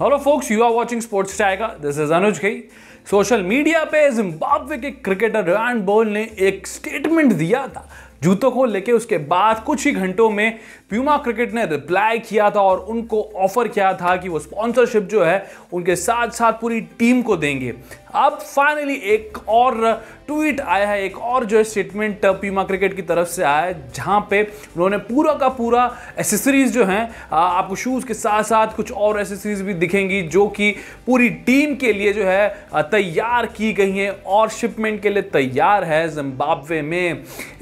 hello folks you are watching sports tiger this is Anuj गई social media पे Zimbabwe के cricketer Ryan Burl ने एक स्टेटमेंट दिया था जूतों को लेके उसके बाद कुछ ही घंटों में प्यूमा क्रिकेट ने रिप्लाई किया था और उनको ऑफर किया था कि वो स्पॉन्सरशिप जो है उनके साथ साथ पूरी टीम को देंगे अब फाइनली एक और ट्वीट आया है एक और जो है स्टेटमेंट पीमा क्रिकेट की तरफ से आया है जहाँ पे उन्होंने पूरा का पूरा एसेसरीज जो हैं आपको शूज़ के साथ साथ कुछ और एसेसरीज भी दिखेंगी जो कि पूरी टीम के लिए जो है तैयार की गई हैं और शिपमेंट के लिए तैयार है जिम्बाब्वे में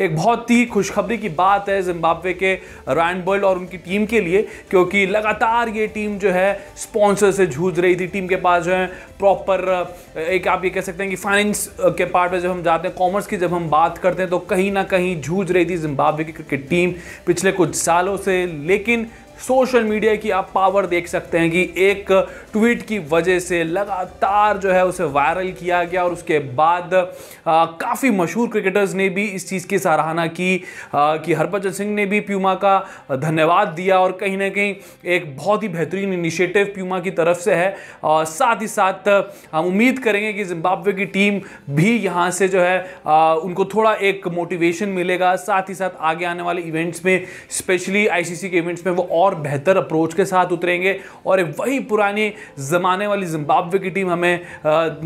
एक बहुत ही खुशखबरी की बात है जिम्बाब्वे के रॉयन बर्ल और उनकी टीम के लिए क्योंकि लगातार ये टीम जो है स्पॉन्सर से जूझ रही थी टीम के पास जो है प्रॉपर एक एक आप ये कह सकते हैं कि फाइनेंस के पार्ट में जब हम जाते हैं कॉमर्स की जब हम बात करते हैं तो कहीं ना कहीं जूझ रही थी जिम्बाब्वे की क्रिकेट टीम पिछले कुछ सालों से लेकिन सोशल मीडिया की आप पावर देख सकते हैं कि एक ट्वीट की वजह से लगातार जो है उसे वायरल किया गया और उसके बाद काफ़ी मशहूर क्रिकेटर्स ने भी इस चीज़ की सराहना की आ, कि हरभजन सिंह ने भी प्यूमा का धन्यवाद दिया और कहीं ना कहीं एक बहुत ही बेहतरीन इनिशिएटिव प्यूमा की तरफ से है और साथ ही साथ हम उम्मीद करेंगे कि जिम्बाब्वे की टीम भी यहाँ से जो है आ, उनको थोड़ा एक मोटिवेशन मिलेगा साथ ही साथ आगे आने वाले इवेंट्स में स्पेशली आई के इवेंट्स में वो और और बेहतर अप्रोच के साथ उतरेंगे और वही पुरानी ज़माने वाली जिम्बाब्वे की टीम हमें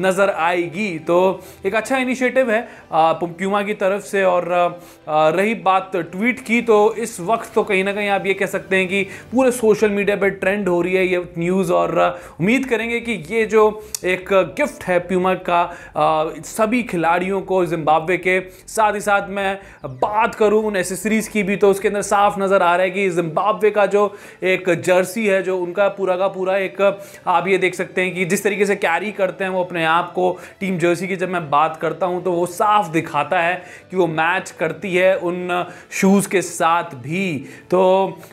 नज़र आएगी तो एक अच्छा इनिशिएटिव है प्यूमा की तरफ से और रही बात ट्वीट की तो इस वक्त तो कहीं ना कहीं आप ये कह सकते हैं कि पूरे सोशल मीडिया पर ट्रेंड हो रही है ये न्यूज़ और उम्मीद करेंगे कि ये जो एक गिफ्ट है प्यूमा का सभी खिलाड़ियों को जिम्बाब्वे के साथ ही साथ मैं बात करूँ उन एसेसरीज़ की भी तो उसके अंदर साफ नज़र आ रहा है कि जिम्बाब्वे का जो एक जर्सी है जो उनका पूरा का पूरा एक आप ये देख सकते हैं कि जिस तरीके से कैरी करते हैं वो अपने आप को टीम जर्सी की जब मैं बात करता हूँ तो वो साफ दिखाता है कि वो मैच करती है उन शूज़ के साथ भी तो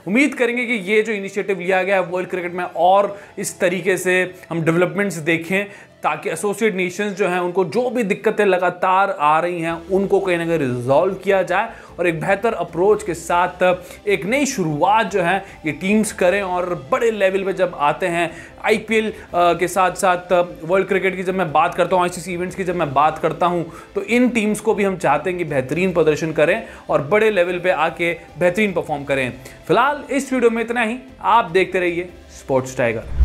उम्मीद करेंगे कि ये जो इनिशिएटिव लिया गया है वर्ल्ड क्रिकेट में और इस तरीके से हम डेवलपमेंट्स देखें ताकि एसोसिएट नेशंस जो हैं उनको जो भी दिक्कतें लगातार आ रही हैं उनको कहीं ना कहीं रिजॉल्व किया जाए और एक बेहतर अप्रोच के साथ एक नई शुरुआत जो है ये टीम्स करें और बड़े लेवल पे जब आते हैं आईपीएल के साथ साथ वर्ल्ड क्रिकेट की जब मैं बात करता हूँ आईसीसी इवेंट्स की जब मैं बात करता हूँ तो इन टीम्स को भी हम चाहते हैं कि बेहतरीन प्रदर्शन करें और बड़े लेवल पर आके बेहतरीन परफॉर्म करें फिलहाल इस वीडियो में इतना ही आप देखते रहिए स्पोर्ट्स टाइगर